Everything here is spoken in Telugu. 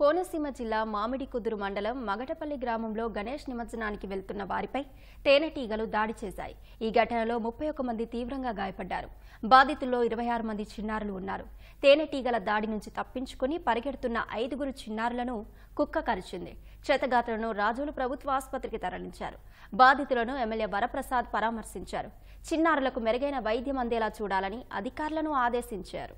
కోనసీమ జిల్లా మామిడి కుదురు మండలం మగటపల్లి గ్రామంలో గణేష్ నిమజ్జనానికి వెళ్తున్న వారిపై తేనెటీగలు దాడి చేశాయి ఈ ఘటనలో ముప్పై మంది తీవ్రంగా గాయపడ్డారు బాధితుల్లో ఇరవై మంది చిన్నారులు ఉన్నారు తేనెటీగల దాడి నుంచి తప్పించుకుని పరిగెడుతున్న ఐదుగురు చిన్నారులను కుక్క కరిచింది చేతగాతులను రాజోలు ప్రభుత్వ ఆసుపత్రికి తరలించారు బాధితులను ఎమ్మెల్యే వరప్రసాద్ పరామర్శించారు చిన్నారులకు మెరుగైన వైద్యం అందేలా చూడాలని అధికారులను ఆదేశించారు